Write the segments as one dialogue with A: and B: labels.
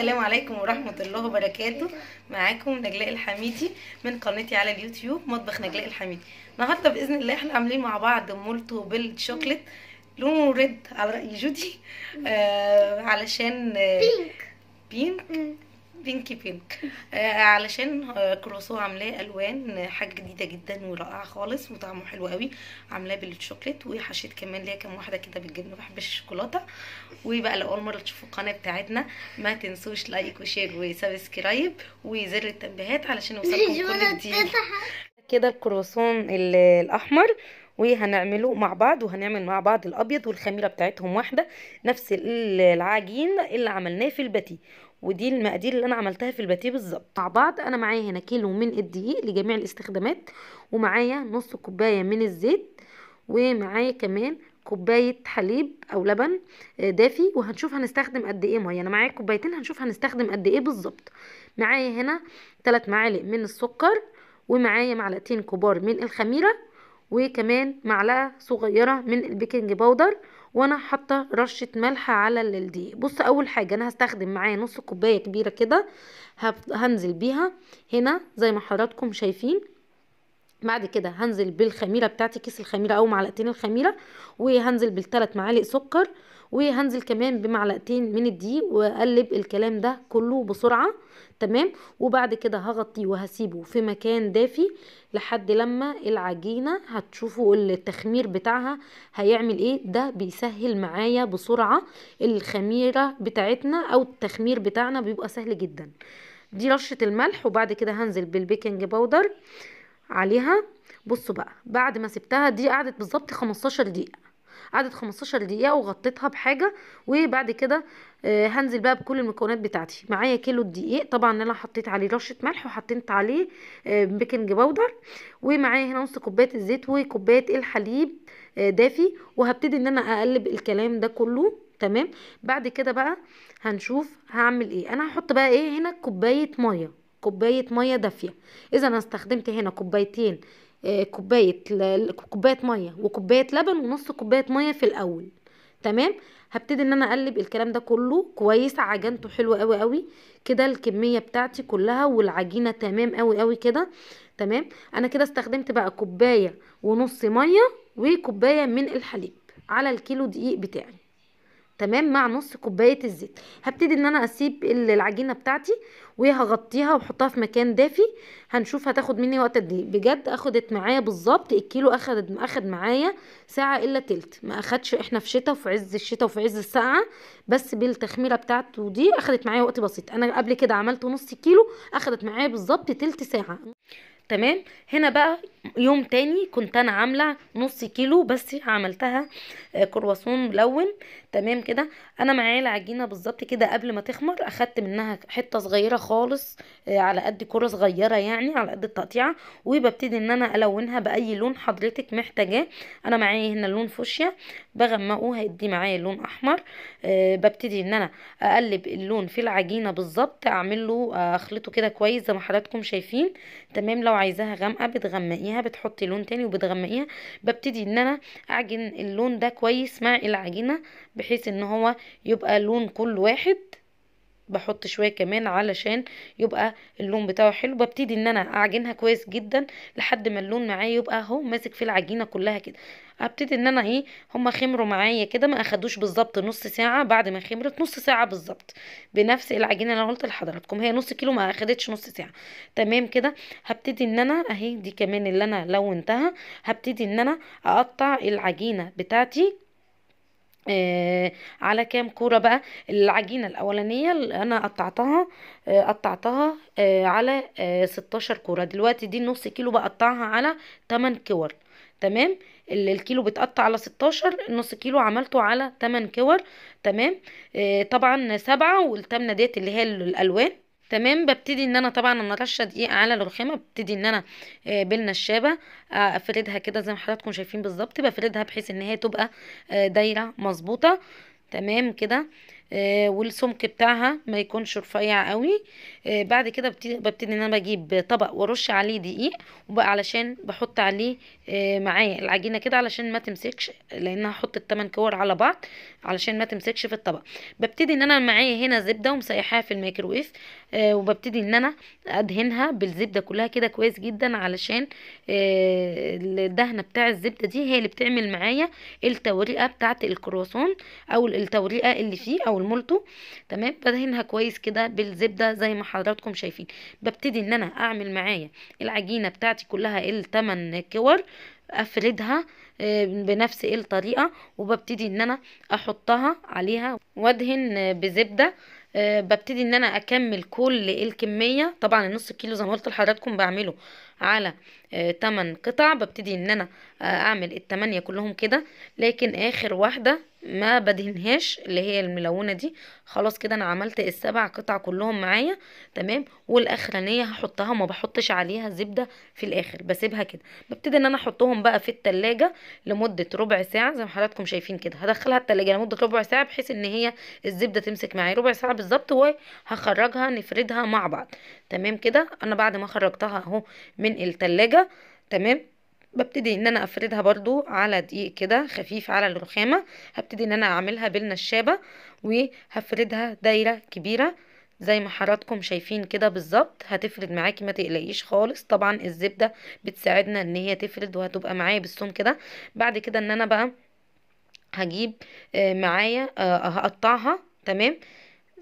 A: السلام عليكم ورحمة الله وبركاته معاكم نجلاء الحميدي من قناتي على اليوتيوب مطبخ نجلاء الحميدي النهاردة بإذن الله احنا عاملين مع بعض مولتو بالشوكليت لونه ريد على رأي جودي آه علشان آه بينك بينك بينكي بينك آه، علشان آه، كروسو عاملاه الوان آه، حاجه جديده جدا ورائعه خالص وطعمه حلو قوي عاملاه بالشوكليت وحشيت كمان ليا كام واحده كده بالجبنه ما بحبش الشوكولاته وبقى لاول مره تشوفوا القناه بتاعتنا ما تنسوش لايك وشير وسبسكرايب وزر التنبيهات علشان يوصلكم كل جديد كده الكروسون الاحمر وهنعمله مع بعض وهنعمل مع بعض الابيض والخميره بتاعتهم واحده نفس العجين اللي عملناه في الباتيه ودي المقادير اللي انا عملتها في الباتيه بالظبط مع بعض انا معايا هنا كيلو من الدقيق لجميع الاستخدامات ومعايا نص كوبايه من الزيت ومعايا كمان كوبايه حليب او لبن آه، دافي وهنشوف هنستخدم قد ايه ميه انا معايا كوبايتين هنشوف هنستخدم قد ايه بالظبط معايا هنا 3 معالق من السكر ومعايا معلقتين كبار من الخميره وكمان معلقه صغيره من البيكنج باودر وانا حاطه رشه ملح على الدي بص اول حاجه انا هستخدم معايا نص كوبايه كبيره كده هنزل بيها هنا زي ما حضراتكم شايفين بعد كده هنزل بالخميره بتاعتي كيس الخميره او معلقتين الخميره وهنزل بالثلاث معالق سكر وهنزل كمان بمعلقتين من الدقيق واقلب الكلام ده كله بسرعه تمام وبعد كده هغطيه وهسيبه في مكان دافي لحد لما العجينه هتشوفوا التخمير بتاعها هيعمل ايه ده بيسهل معايا بسرعه الخميره بتاعتنا او التخمير بتاعنا بيبقى سهل جدا دي رشه الملح وبعد كده هنزل بالبيكنج باودر عليها بصوا بقى بعد ما سبتها دي قعدت بالظبط 15 دقيقه قعدت 15 دقيقه وغطيتها بحاجه وبعد كده آه، هنزل بقى بكل المكونات بتاعتي معايا كيلو الدقيق طبعا انا حطيت عليه رشه ملح وحطيت عليه بيكنج آه، باودر ومعايا هنا نص كوبايه الزيت وكوبايه الحليب آه، دافي وهبتدي ان انا اقلب الكلام ده كله تمام بعد كده بقى هنشوف هعمل ايه انا هحط بقى ايه هنا كوبايه ميه كوبايه ميه دافيه اذا انا استخدمت هنا كوبايتين آه، كوبايه كوبايه ميه وكوبايه لبن ونص كوبايه ميه في الاول تمام هبتدي ان انا اقلب الكلام ده كله كويس عجنته حلو قوي قوي كده الكميه بتاعتي كلها والعجينه تمام قوي قوي كده تمام انا كده استخدمت بقى كوبايه ونص ميه وكوبايه من الحليب على الكيلو دقيق بتاعي تمام مع نص كوبايه الزيت هبتدي ان انا اسيب العجينه بتاعتي وهغطيها واحطها في مكان دافي هنشوف هتاخد مني وقت قد ايه بجد اخدت معايا بالظبط الكيلو اخد اخد معايا ساعه الا تلت ما اخدش احنا في شتاء وفي عز الشتاء وفي عز الساعه بس بالتخميره بتاعته دي اخدت معايا وقت بسيط انا قبل كده عملت نص كيلو اخدت معايا بالظبط تلت ساعه تمام هنا بقى يوم تاني كنت انا عامله نص كيلو بس عملتها آه، كرواسون ملون تمام كده انا معايا العجينه بالظبط كده قبل ما تخمر اخدت منها حته صغيره خالص آه، على قد كره صغيره يعني على قد التقطيعه وببتدي ان انا الونها باي لون حضرتك محتاجاه انا معايا هنا لون فوشيا بغمقه هيدي معايا لون احمر آه، ببتدي ان انا اقلب اللون في العجينه بالظبط اعمله اخلطه كده كويس زي ما حضراتكم شايفين تمام لو عايزاها غامقه بتغمقيها بتغمقيها بتحطي لون تاني وبتغمقيها ببتدي ان انا اعجن اللون ده كويس مع العجينه بحيث ان هو يبقى لون كل واحد بحط شويه كمان علشان يبقى اللون بتاعه حلو ببتدي ان انا اعجنها كويس جدا لحد ما اللون معايا يبقى اهو ماسك في العجينه كلها كده هبتدي ان انا ايه هما خمروا معايا كده ما اخدوش بالظبط نص ساعه بعد ما خمرت نص ساعه بالظبط بنفس العجينه اللي انا قلت لحضراتكم هي نص كيلو ما اخدتش نص ساعه تمام كده هبتدي ان انا اهي دي كمان اللي انا لونتها هبتدي ان انا اقطع العجينه بتاعتي آه، على كام كوره بقى العجينه الاولانيه اللي انا قطعتها آه، قطعتها آه، على 16 كوره دلوقتي دي نص كيلو بقطعها على 8 كور تمام الكيلو بتقطع على 16 نص كيلو عملته على 8 كور تمام طبعا سبعة والتامنه ديت اللي هي الالوان تمام ببتدي ان انا طبعا انا رشه دقيقه على الرخامه ببتدي ان انا آه، بالنشابه آه، افردها كده زي ما حضراتكم شايفين بالظبط بفردها بحيث ان هي تبقى آه، دايره مظبوطه تمام كده آه، والسمك بتاعها ما يكونش رفيع قوي آه، بعد كده ببتدي ان انا بجيب طبق وارش عليه دقيق وبقى علشان بحط عليه آه، معايا العجينه كده علشان ما تمسكش لان هحط الثمان كور على بعض علشان ما تمسكش في الطبق ببتدي ان انا معايا هنا زبده ومسيحاها في الميكروويف وببتدي ان انا ادهنها بالزبده كلها كده كويس جدا علشان الدهنه بتاع الزبده دي هي اللي بتعمل معايا التوريقه بتاعه الكرواسون او التوريقه اللي فيه او او المولتو تمام بدهنها كويس كده بالزبده زي ما حضراتكم شايفين ببتدي ان انا اعمل معايا العجينه بتاعتي كلها التمن كور افردها آه، بنفس الطريقه وببتدي ان انا احطها عليها وادهن بزبده آه، ببتدي ان انا اكمل كل الكميه طبعا النص كيلو زي ما قلت لحضراتكم بعمله على 8 آه، قطع ببتدي ان انا آه، اعمل التمانية كلهم كده لكن اخر واحدة ما بدهنهاش اللي هي الملونة دي خلاص كده انا عملت السبع قطع كلهم معايا تمام والاخرانية هحطها ما بحطش عليها زبدة في الاخر بسيبها كده ببتدي ان انا احطهم بقى في التلاجة لمدة ربع ساعة زي ما حضراتكم شايفين كده هدخلها التلاجة لمدة ربع ساعة بحيث ان هي الزبدة تمسك معايا ربع ساعة بالظبط وهخرجها نفردها مع بعض تمام كده انا بعد ما خرجتها اهو من التلاجة تمام ببتدي ان انا افردها برضو على دقيق كده خفيف على الرخامة هبتدي ان انا اعملها بالنشابة وهفردها دايرة كبيرة زي ما حضراتكم شايفين كده بالظبط هتفرد معاكي ما تقلقيش خالص طبعا الزبدة بتساعدنا ان هي تفرد وهتبقى معايا بالسوم كده بعد كده ان انا بقى هجيب آه، معايا آه، هقطعها تمام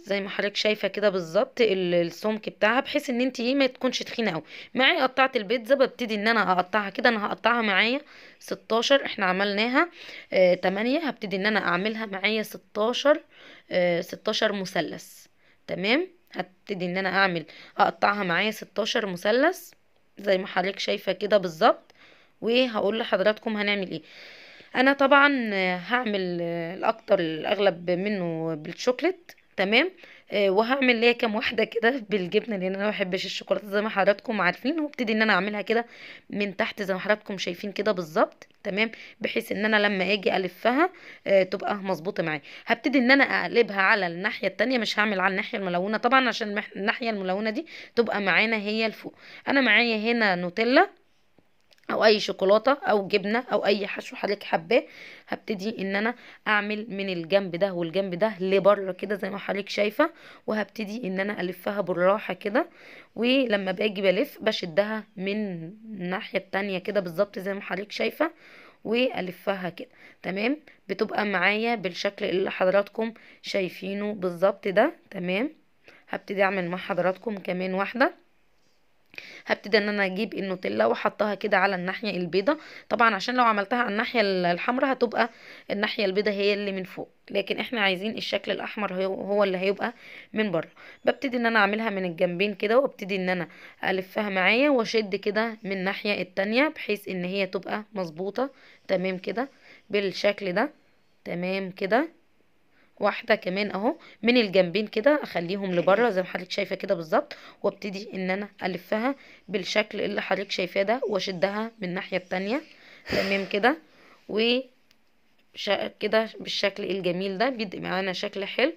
A: زي ما حضرتك شايفه كده بالظبط السمك بتاعها بحيث ان انت ايه ما تكونش تخينه قوي معايا قطعت البيتزا ببتدي ان انا اقطعها كده انا هقطعها معايا 16 احنا عملناها آه 8 هبتدي ان انا اعملها معايا 16 آه 16 مثلث تمام هبتدي ان انا اعمل اقطعها معايا 16 مثلث زي ما حضرتك شايفه كده بالظبط وهقول لحضراتكم هنعمل ايه انا طبعا هعمل الاكتر الاغلب منه بالشوكلت تمام آه وهعمل ليا كام واحده كده بالجبنه لان انا ما بحبش الشوكولاته زي ما حضراتكم عارفين وابتدي ان انا اعملها كده من تحت زي ما حضراتكم شايفين كده بالظبط تمام بحيث ان انا لما اجي الفها آه تبقى مظبوطه معايا هبتدي ان انا اقلبها على الناحيه التانية مش هعمل على الناحيه الملونه طبعا عشان الناحيه الملونه دي تبقى معانا هي لفوق انا معايا هنا نوتيلا او اي شوكولاته او جبنه او اي حشو حضرتك حباه هبتدي ان انا اعمل من الجنب ده والجنب ده لبره كده زي ما حضرتك شايفه وهبتدي ان انا الفها بالراحه كده ولما باجي بلف بشدها من الناحيه التانية كده بالظبط زي ما حضرتك شايفه والفها كده تمام بتبقى معايا بالشكل اللي حضراتكم شايفينه بالظبط ده تمام هبتدي اعمل مع حضراتكم كمان واحده هبتدي ان انا اجيب النوتيلا واحطها كده على الناحيه البيضه طبعا عشان لو عملتها على الناحيه الحمراء هتبقى الناحيه البيضه هي اللي من فوق لكن احنا عايزين الشكل الاحمر هو اللي هيبقى من بره ببتدي ان انا اعملها من الجنبين كده وابتدي ان انا الفها معايا واشد كده من الناحيه التانية بحيث ان هي تبقى مظبوطه تمام كده بالشكل ده تمام كده واحدة كمان اهو من الجنبين كده اخليهم لبره زي ما حضرتك شايفة كده بالظبط وابتدي ان انا الفها بالشكل اللي حضرتك شايفاه ده واشدها من الناحية التانية تمام كده و كده بالشكل الجميل ده بيدي معانا شكل حلو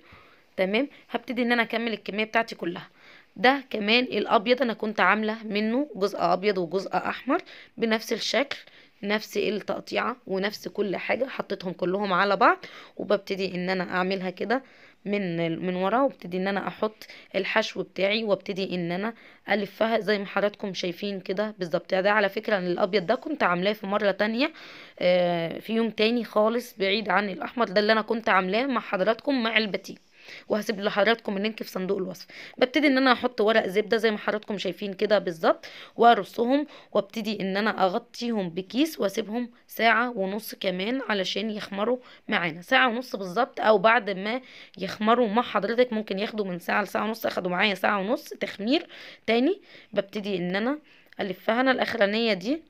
A: تمام هبتدي ان انا اكمل الكمية بتاعتي كلها ده كمان الابيض انا كنت عامله منه جزء ابيض وجزء احمر بنفس الشكل نفس التقطيعة ونفس كل حاجة حطيتهم كلهم على بعض وببتدي ان انا اعملها كده من من ورا وابتدي ان انا احط الحشو بتاعي وابتدي ان انا الفها زي ما حضراتكم شايفين كده بالظبط ده على فكره الابيض ده كنت عاملاه في مره تانية آه، في يوم تاني خالص بعيد عن الاحمر ده اللي انا كنت عاملاه مع حضراتكم مع الباتيك وهسيب لحضراتكم اللينك في صندوق الوصف ببتدي ان انا احط ورق زبده زي ما حضراتكم شايفين كده بالظبط وارصهم وابتدي ان انا اغطيهم بكيس واسيبهم ساعه ونص كمان علشان يخمروا معانا ساعه ونص بالظبط او بعد ما يخمروا مع حضرتك ممكن ياخدوا من ساعه لساعه ونص اخدوا معايا ساعه ونص تخمير تاني ببتدي ان انا الفها انا الاخرانيه دي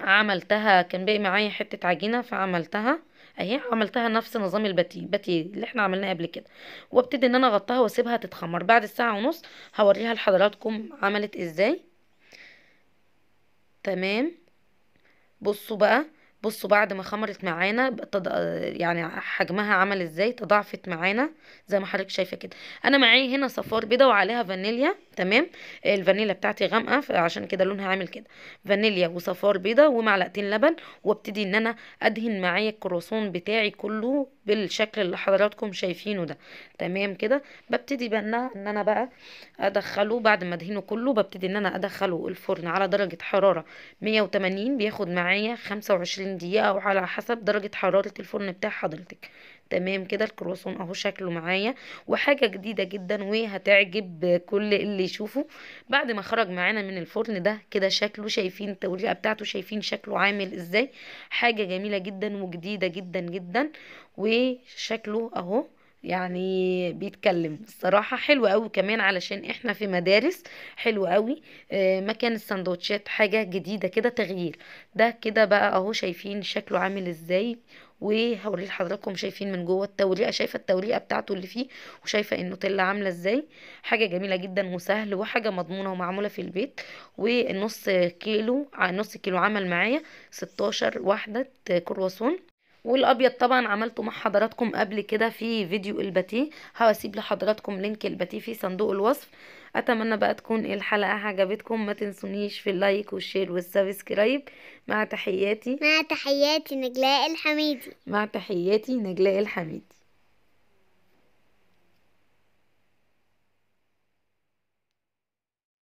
A: عملتها كان باقي معايا حته عجينه فعملتها اهي عملتها نفس نظام الباتيه الباتيه اللي احنا عملناه قبل كده وابتدي ان انا اغطيها واسيبها تتخمر بعد الساعه ونص هوريها لحضراتكم عملت ازاي تمام بصوا بقى بصوا بعد ما خمرت معانا تض... يعني حجمها عمل ازاي تضاعفت معانا زي ما حضرتك شايفه كده انا معايا هنا صفار بيضه وعليها فانيليا تمام الفانيليا بتاعتي غامقه فعشان كده لونها عامل كده فانيليا وصفار بيضه ومعلقتين لبن وابتدي ان انا ادهن معايا الكرواسون بتاعي كله بالشكل اللي حضراتكم شايفينه ده تمام كده ببتدي بقى ان انا بقى ادخله بعد ما ادهنه كله ببتدي ان انا ادخله الفرن على درجة حرارة 180 بياخد معايا 25 دقيقة او على حسب درجة حرارة الفرن بتاع حضرتك تمام كده الكرواسون اهو شكله معايا وحاجه جديده جدا وهتعجب كل اللي يشوفه بعد ما خرج معانا من الفرن ده كده شكله شايفين التوريقه بتاعته شايفين شكله عامل ازاي حاجه جميله جدا وجديده جدا جدا وشكله اهو يعني بيتكلم الصراحة حلو قوي كمان علشان احنا في مدارس حلو قوي آه، مكان السندوتشات حاجة جديدة كده تغيير ده كده بقى اهو شايفين شكله عامل ازاي وهوري لحضراتكم شايفين من جوه التوريقة شايفه التوريقة بتاعته اللي فيه وشايفه النوتيلا عامله ازاي حاجه جميله جدا وسهل وحاجه مضمونه ومعموله في البيت والنص كيلو نص كيلو عمل معايا 16 واحده كرواسون والابيض طبعا عملته مع حضراتكم قبل كده في فيديو الباتيه هسيب لحضراتكم لينك الباتيه في صندوق الوصف اتمنى بقى تكون الحلقه عجبتكم ما تنسونيش في اللايك والشير والسبسكرايب مع تحياتي مع تحياتي نجلاء الحميدي مع تحياتي نجلاء الحميدي